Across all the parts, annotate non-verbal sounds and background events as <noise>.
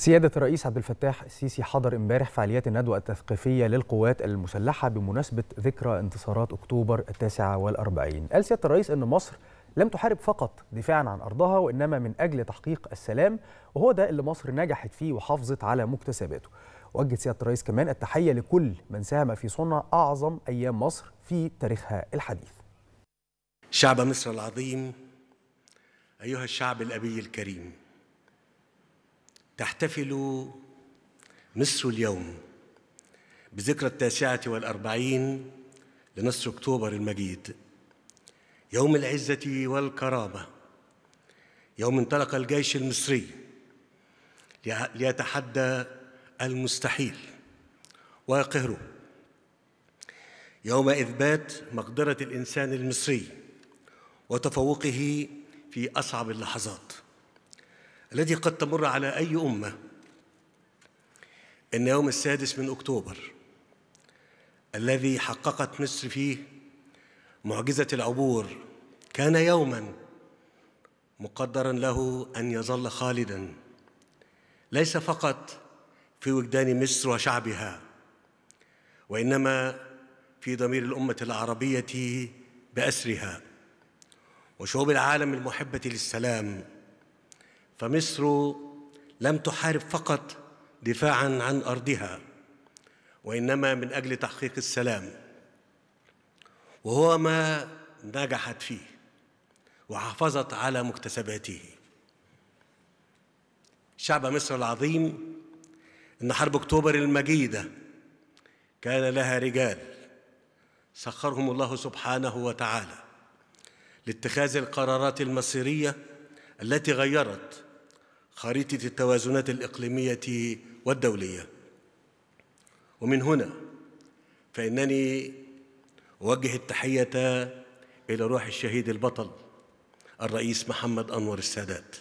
سيادة الرئيس عبد الفتاح السيسي حضر امبارح فعاليات الندوة التثقيفية للقوات المسلحة بمناسبة ذكرى انتصارات أكتوبر التاسعة والأربعين قال سيادة الرئيس أن مصر لم تحارب فقط دفاعا عن أرضها وإنما من أجل تحقيق السلام وهو ده اللي مصر نجحت فيه وحافظت على مكتسباته وجه سيادة الرئيس كمان التحية لكل من ساهم في صنع أعظم أيام مصر في تاريخها الحديث شعب مصر العظيم أيها الشعب الأبي الكريم تحتفل مصر اليوم بذكرى التاسعة والأربعين لنصر أكتوبر المجيد يوم العزة والكرامة يوم انطلق الجيش المصري ليتحدى المستحيل ويقهره يوم إثبات مقدرة الإنسان المصري وتفوقه في أصعب اللحظات الذي قد تمر على أي أمة إن يوم السادس من أكتوبر الذي حققت مصر فيه معجزة العبور كان يوما مقدرا له أن يظل خالدا ليس فقط في وجدان مصر وشعبها وإنما في ضمير الأمة العربية بأسرها وشعوب العالم المحبة للسلام فمصر لم تحارب فقط دفاعا عن ارضها وانما من اجل تحقيق السلام وهو ما نجحت فيه وحافظت على مكتسباته شعب مصر العظيم ان حرب اكتوبر المجيده كان لها رجال سخرهم الله سبحانه وتعالى لاتخاذ القرارات المصيريه التي غيرت خريطه التوازنات الاقليميه والدوليه ومن هنا فانني اوجه التحيه الى روح الشهيد البطل الرئيس محمد انور السادات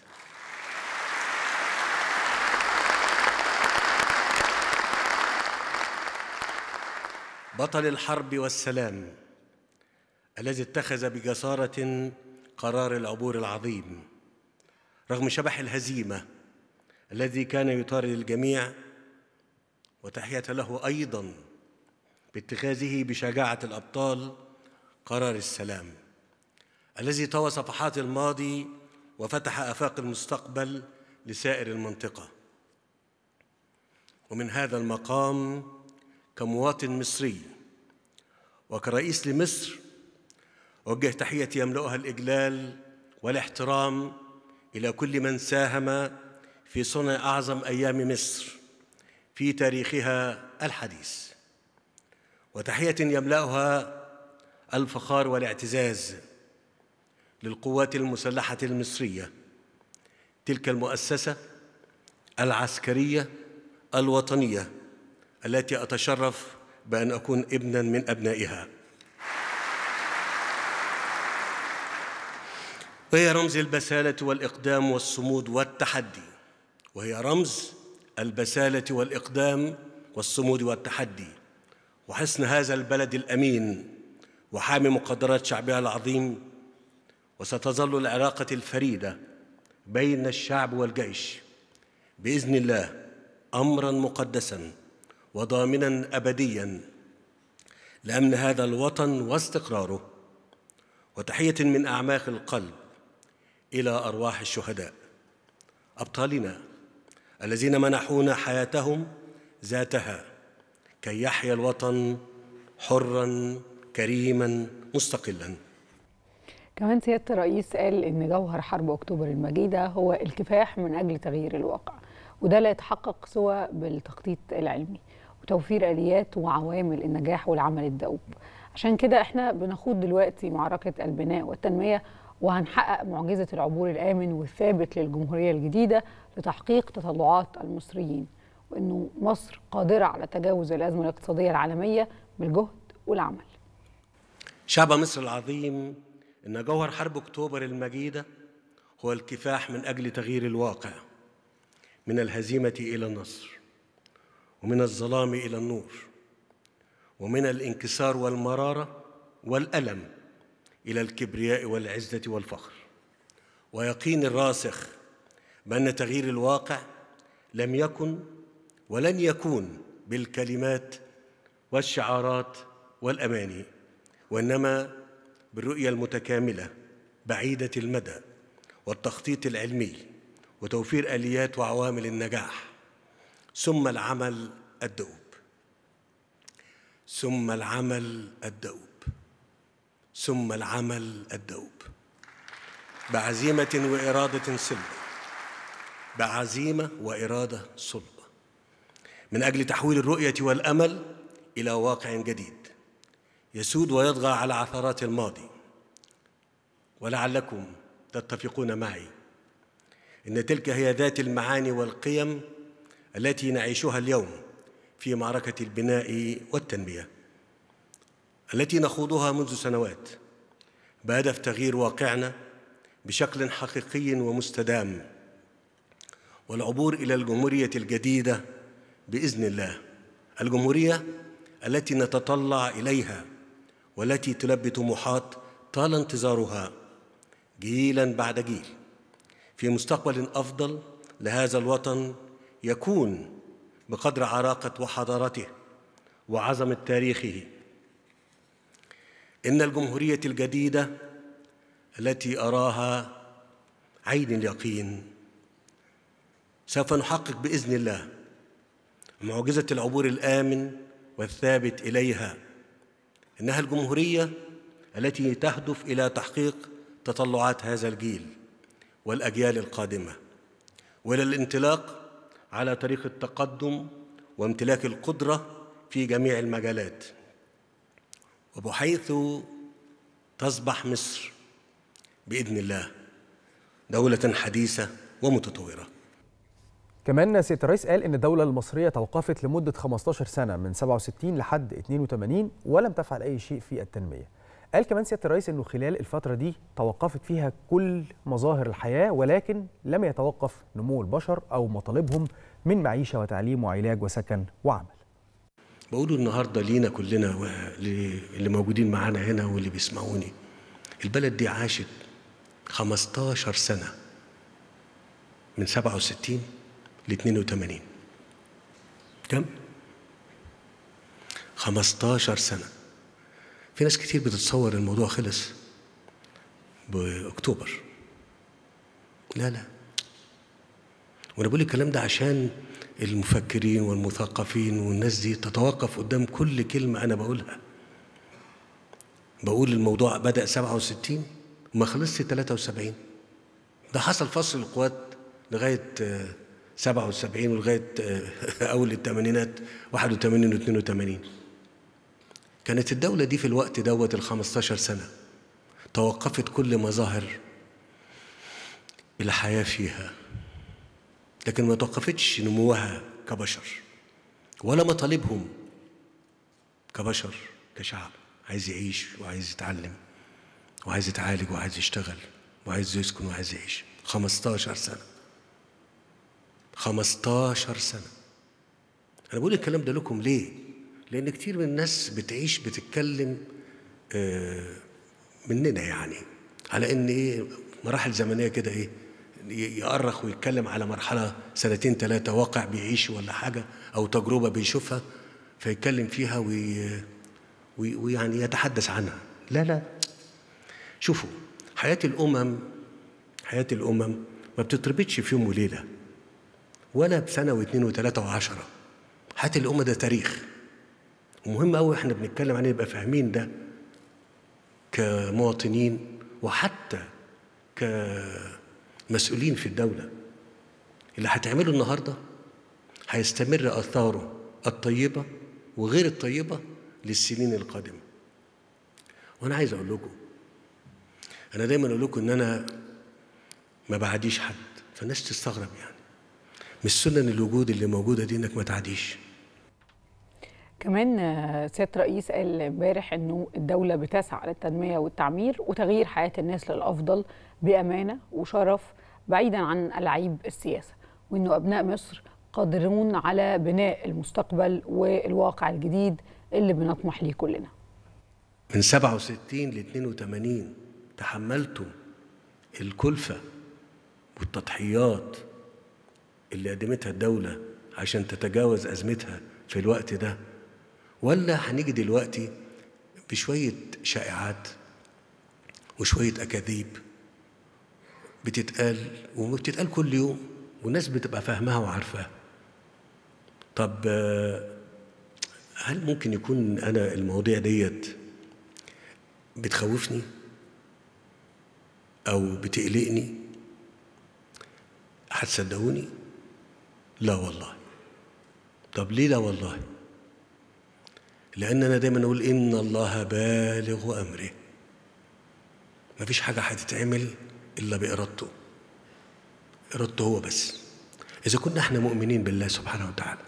بطل الحرب والسلام الذي اتخذ بجساره قرار العبور العظيم رغم شبح الهزيمة الذي كان يطارد الجميع وتحية له أيضا باتخاذه بشجاعة الأبطال قرار السلام الذي طوى صفحات الماضي وفتح آفاق المستقبل لسائر المنطقة ومن هذا المقام كمواطن مصري وكرئيس لمصر أوجه تحيتي يملؤها الإجلال والاحترام إلى كل من ساهم في صنع أعظم أيام مصر في تاريخها الحديث وتحية يملأها الفخار والاعتزاز للقوات المسلحة المصرية تلك المؤسسة العسكرية الوطنية التي أتشرف بأن أكون ابنا من أبنائها وهي رمز البسالة والإقدام والصمود والتحدي وهي رمز البسالة والإقدام والصمود والتحدي وحسن هذا البلد الأمين وحامي مقدرات شعبها العظيم وستظل العلاقة الفريدة بين الشعب والجيش بإذن الله أمرا مقدسا وضامنا أبديا لأمن هذا الوطن واستقراره وتحية من أعماق القلب إلى أرواح الشهداء أبطالنا الذين منحونا حياتهم ذاتها كي يحيا الوطن حرا كريما مستقلا كمان سيادة الرئيس قال إن جوهر حرب أكتوبر المجيدة هو الكفاح من أجل تغيير الواقع وده لا يتحقق سوى بالتخطيط العلمي توفير اليات وعوامل النجاح والعمل الدؤوب عشان كده احنا بنخوض دلوقتي معركه البناء والتنميه وهنحقق معجزه العبور الامن والثابت للجمهوريه الجديده لتحقيق تطلعات المصريين وانه مصر قادره على تجاوز الازمه الاقتصاديه العالميه بالجهد والعمل شعب مصر العظيم ان جوهر حرب اكتوبر المجيده هو الكفاح من اجل تغيير الواقع من الهزيمه الى النصر ومن الظلام إلى النور ومن الانكسار والمرارة والألم إلى الكبرياء والعزة والفخر ويقين الراسخ بأن تغيير الواقع لم يكن ولن يكون بالكلمات والشعارات والأماني وإنما بالرؤية المتكاملة بعيدة المدى والتخطيط العلمي وتوفير آليات وعوامل النجاح ثم العمل الدؤوب ثم العمل الدؤوب ثم العمل الدؤوب بعزيمة وإرادة صلبة بعزيمة وإرادة صلبة من أجل تحويل الرؤية والأمل إلى واقع جديد يسود ويطغى على عثرات الماضي ولعلكم تتفقون معي ان تلك هي ذات المعاني والقيم التي نعيشها اليوم في معركة البناء والتنمية التي نخوضها منذ سنوات بهدف تغيير واقعنا بشكل حقيقي ومستدام والعبور إلى الجمهورية الجديدة بإذن الله الجمهورية التي نتطلع إليها والتي تلبي طموحات طال انتظارها جيلا بعد جيل في مستقبل أفضل لهذا الوطن يكون بقدر عراقه وحضارته وعظمه تاريخه ان الجمهوريه الجديده التي اراها عين اليقين سوف نحقق باذن الله معجزه العبور الامن والثابت اليها انها الجمهوريه التي تهدف الى تحقيق تطلعات هذا الجيل والاجيال القادمه والى الانطلاق على طريق التقدم وامتلاك القدرة في جميع المجالات وبحيث تصبح مصر بإذن الله دولة حديثة ومتطورة كمان سيادة الرئيس قال إن الدولة المصرية توقفت لمدة 15 سنة من 67 لحد 82 ولم تفعل أي شيء في التنمية قال كمان سياده الرئيس انه خلال الفتره دي توقفت فيها كل مظاهر الحياه ولكن لم يتوقف نمو البشر او مطالبهم من معيشه وتعليم وعلاج وسكن وعمل. بقوله النهارده لينا كلنا واللي موجودين معانا هنا واللي بيسمعوني البلد دي عاشت 15 سنه من 67 ل 82 كم؟ 15 سنه في ناس كتير بتتصور الموضوع خلص باكتوبر لا لا وانا بقول الكلام ده عشان المفكرين والمثقفين والناس دي تتوقف قدام كل كلمة أنا بقولها بقول الموضوع بدأ 67 ما خلصش 73 ده حصل فصل القوات لغاية 77 آه، ولغاية آه، <laughs> أول الثمانينات 81 و 82 كانت الدولة دي في الوقت دوت ال 15 سنة توقفت كل مظاهر الحياة فيها لكن ما توقفتش نموها كبشر ولا مطالبهم كبشر كشعب عايز يعيش وعايز يتعلم وعايز يتعالج وعايز يشتغل وعايز يسكن وعايز يعيش 15 سنة 15 سنة أنا بقول الكلام ده لكم ليه؟ لأن كتير من الناس بتعيش بتتكلم آه، مننا يعني على إن إيه مراحل زمنية كده إيه يأرخ ويتكلم على مرحلة سنتين ثلاثة واقع بيعيشه ولا حاجة أو تجربة بيشوفها فيتكلم فيها وي ويعني يتحدث عنها لا لا شوفوا حياة الأمم حياة الأمم ما بتتربطش في يوم وليلة ولا بسنة واثنين وثلاثة وعشرة حياة الأمة ده تاريخ مهم قوي احنا بنتكلم عليه نبقى فاهمين ده كمواطنين وحتى كمسؤولين في الدولة اللي هتعمله النهاردة هيستمر أثاره الطيبة وغير الطيبة للسنين القادمة وأنا عايز أقول لكم أنا دايما أقول لكم إن أنا ما بعديش حد فالناس تستغرب يعني مش سنن الوجود اللي موجودة دي إنك ما تعديش كمان آه، سياده الرئيس قال امبارح انه الدوله بتسعى للتنميه والتعمير وتغيير حياه الناس للافضل بامانه وشرف بعيدا عن العيب السياسه وانه ابناء مصر قادرون على بناء المستقبل والواقع الجديد اللي بنطمح ليه كلنا. من 67 ل 82 تحملتم الكلفه والتضحيات اللي قدمتها الدوله عشان تتجاوز ازمتها في الوقت ده ولا هنيجي دلوقتي بشوية شائعات وشوية أكاذيب بتتقال وبتتقال كل يوم والناس بتبقى فاهمها وعارفاها طب هل ممكن يكون أنا المواضيع ديت بتخوفني أو بتقلقني هتصدقوني لا والله طب ليه لا والله لأننا دايما نقول إن الله بالغ أمره مفيش حاجة هتتعمل إلا بإرادته إرادته هو بس إذا كنا إحنا مؤمنين بالله سبحانه وتعالى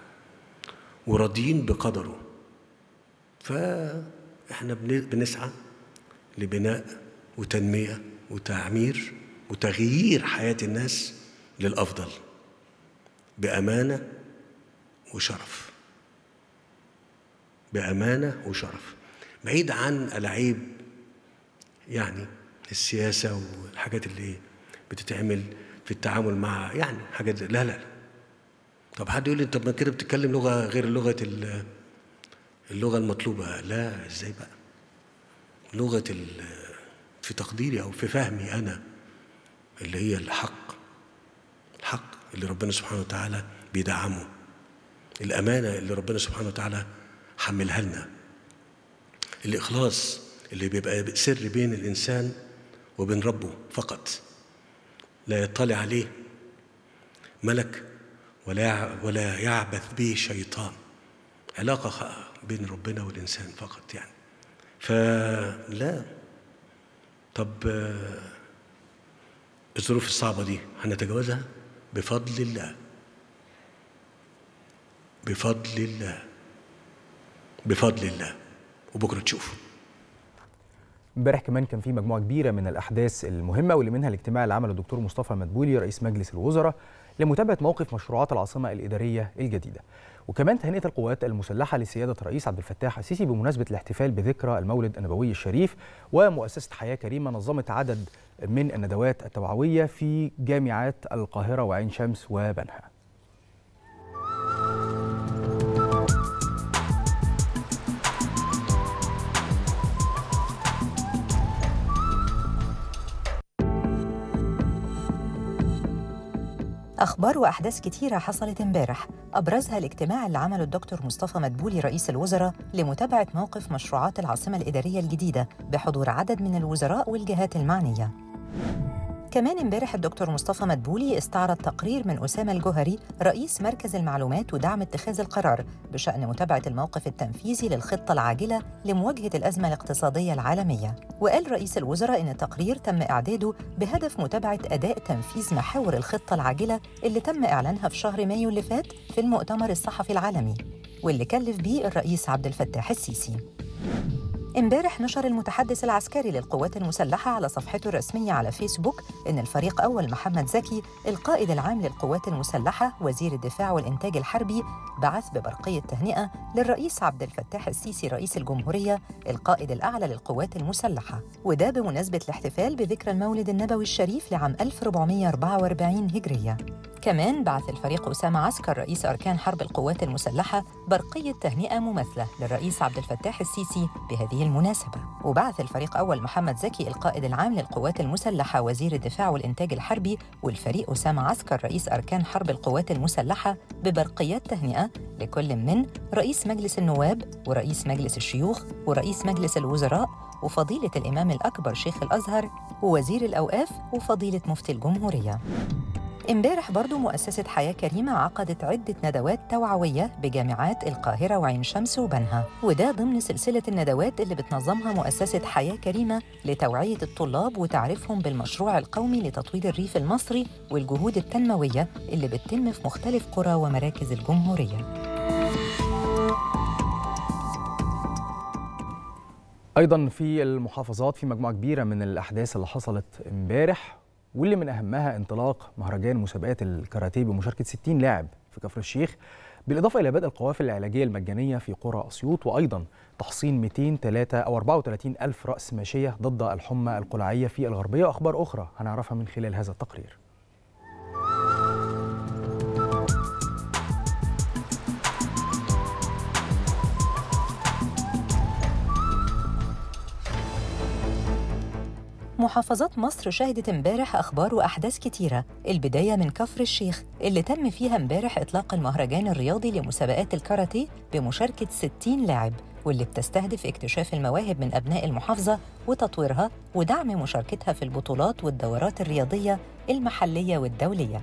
وراضيين بقدره فإحنا بنسعى لبناء وتنمية وتعمير وتغيير حياة الناس للأفضل بأمانة وشرف بأمانة وشرف بعيد عن العيب يعني السياسة والحاجات اللي بتتعمل في التعامل مع يعني حاجات لا لا طب حد يقول لي طب ما كده بتتكلم لغة غير لغة اللغة المطلوبة لا ازاي بقى لغة في تقديري أو في فهمي أنا اللي هي الحق الحق اللي ربنا سبحانه وتعالى بيدعمه الأمانة اللي ربنا سبحانه وتعالى حملها لنا الإخلاص اللي بيبقى سر بين الإنسان وبين ربه فقط لا يطلع عليه ملك ولا ولا يعبث به شيطان علاقة بين ربنا والإنسان فقط يعني فلا طب الظروف الصعبة دي هنتجاوزها بفضل الله بفضل الله بفضل الله وبكره تشوفوا امبارح كمان كان في مجموعه كبيره من الاحداث المهمه واللي منها الاجتماع اللي عمله الدكتور مصطفى مدبولي رئيس مجلس الوزراء لمتابعه موقف مشروعات العاصمه الاداريه الجديده وكمان تهنئه القوات المسلحه لسياده الرئيس عبد الفتاح السيسي بمناسبه الاحتفال بذكرى المولد النبوي الشريف ومؤسسه حياه كريمه نظمت عدد من الندوات التوعويه في جامعات القاهره وعين شمس وبنها أخبار وأحداث كتيرة حصلت امبارح أبرزها الاجتماع اللي عمله الدكتور مصطفى مدبولي رئيس الوزراء لمتابعة موقف مشروعات العاصمة الإدارية الجديدة بحضور عدد من الوزراء والجهات المعنية كمان امبارح الدكتور مصطفى مدبولي استعرض تقرير من أسامة الجوهري رئيس مركز المعلومات ودعم اتخاذ القرار بشأن متابعة الموقف التنفيذي للخطة العاجلة لمواجهة الأزمة الاقتصادية العالمية وقال رئيس الوزراء إن التقرير تم إعداده بهدف متابعة أداء تنفيذ محاور الخطة العاجلة اللي تم إعلانها في شهر مايو اللي فات في المؤتمر الصحفي العالمي واللي كلف بيه الرئيس عبد الفتاح السيسي امبارح نشر المتحدث العسكري للقوات المسلحة على صفحته الرسمية على فيسبوك إن الفريق أول محمد زكي القائد العام للقوات المسلحة وزير الدفاع والإنتاج الحربي بعث ببرقية تهنئة للرئيس عبد الفتاح السيسي رئيس الجمهورية القائد الأعلى للقوات المسلحة وده بمناسبة الاحتفال بذكرى المولد النبوي الشريف لعام 1444 هجرية كمان بعث الفريق أسامة عسكر رئيس أركان حرب القوات المسلحة برقية تهنئة مماثلة للرئيس عبد الفتاح السيسي بهذه هذه المناسبة وبعث الفريق أول محمد زكي القائد العام للقوات المسلحة وزير الدفاع والإنتاج الحربي والفريق أسامة عسكر رئيس أركان حرب القوات المسلحة ببرقيات تهنئة لكل من رئيس مجلس النواب ورئيس مجلس الشيوخ ورئيس مجلس الوزراء وفضيلة الإمام الأكبر شيخ الأزهر ووزير الأوقاف وفضيلة مفتي الجمهورية امبارح برضو مؤسسة حياة كريمة عقدت عدة ندوات توعوية بجامعات القاهرة وعين شمس وبنها وده ضمن سلسلة الندوات اللي بتنظمها مؤسسة حياة كريمة لتوعية الطلاب وتعريفهم بالمشروع القومي لتطوير الريف المصري والجهود التنموية اللي بتتم في مختلف قرى ومراكز الجمهورية ايضا في المحافظات في مجموعه كبيره من الاحداث اللي حصلت امبارح واللي من أهمها انطلاق مهرجان مسابقات الكاراتيه بمشاركة 60 لاعب في كفر الشيخ بالإضافة إلى بدء القوافل العلاجية المجانية في قرى أسيوط وأيضا تحصين 203 أو 34 ألف رأس ماشية ضد الحمى القلعية في الغربية وأخبار أخرى هنعرفها من خلال هذا التقرير محافظات مصر شهدت امبارح اخبار واحداث كتيره البدايه من كفر الشيخ اللي تم فيها امبارح اطلاق المهرجان الرياضي لمسابقات الكاراتيه بمشاركه 60 لاعب واللي بتستهدف اكتشاف المواهب من ابناء المحافظه وتطويرها ودعم مشاركتها في البطولات والدورات الرياضيه المحليه والدوليه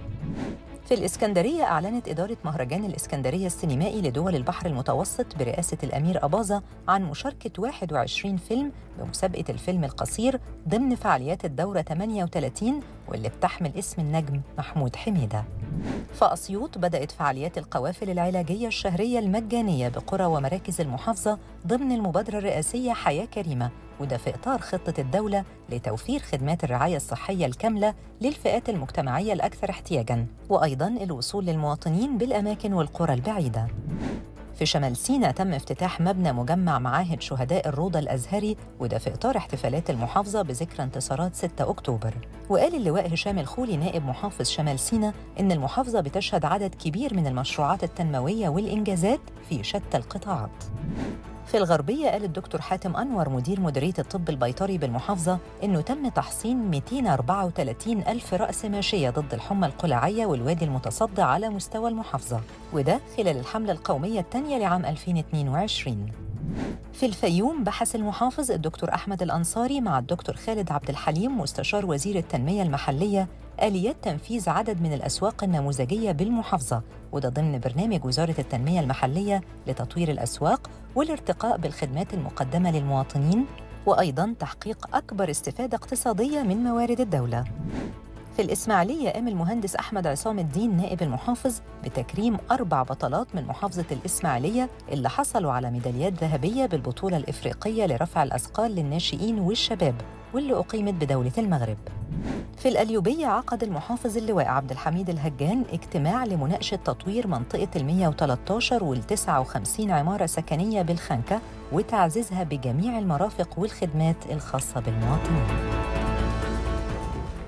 في الإسكندرية أعلنت إدارة مهرجان الإسكندرية السينمائي لدول البحر المتوسط برئاسة الأمير أباظة عن مشاركة 21 فيلم بمسابقة الفيلم القصير ضمن فعاليات الدورة 38 واللي بتحمل اسم النجم محمود حميدة. فأسيوط بدأت فعاليات القوافل العلاجية الشهرية المجانية بقرى ومراكز المحافظة ضمن المبادرة الرئاسية حياة كريمة وده في إطار خطة الدولة لتوفير خدمات الرعاية الصحية الكاملة للفئات المجتمعية الأكثر احتياجاً، وأيضاً الوصول للمواطنين بالأماكن والقرى البعيدة. في شمال سينا تم افتتاح مبنى مجمع معاهد شهداء الروضة الأزهري وده في إطار احتفالات المحافظة بذكرى انتصارات 6 أكتوبر وقال اللواء هشام الخولي نائب محافظ شمال سينا إن المحافظة بتشهد عدد كبير من المشروعات التنموية والإنجازات في شتى القطاعات في الغربية قال الدكتور حاتم أنور مدير مديرية الطب البيطري بالمحافظة إنه تم تحصين 234 ألف رأس ماشية ضد الحمى القلاعية والوادي المتصدع على مستوى المحافظة وده خلال الحملة القومية الثانية لعام 2022 في الفيوم بحث المحافظ الدكتور أحمد الأنصاري مع الدكتور خالد عبد الحليم مستشار وزير التنمية المحلية آليات تنفيذ عدد من الأسواق النموذجية بالمحافظة وده ضمن برنامج وزارة التنمية المحلية لتطوير الأسواق والارتقاء بالخدمات المقدمة للمواطنين وأيضاً تحقيق أكبر استفادة اقتصادية من موارد الدولة في الإسماعيلية قام المهندس أحمد عصام الدين نائب المحافظ بتكريم أربع بطلات من محافظة الإسماعيلية اللي حصلوا على ميداليات ذهبية بالبطولة الإفريقية لرفع الأثقال للناشئين والشباب واللي أقيمت بدولة المغرب في الأليوبية عقد المحافظ اللواء عبد الحميد الهجان اجتماع لمناقشة تطوير منطقة ال 113 وال 59 عمارة سكنية بالخنكة وتعزيزها بجميع المرافق والخدمات الخاصة بالمواطنين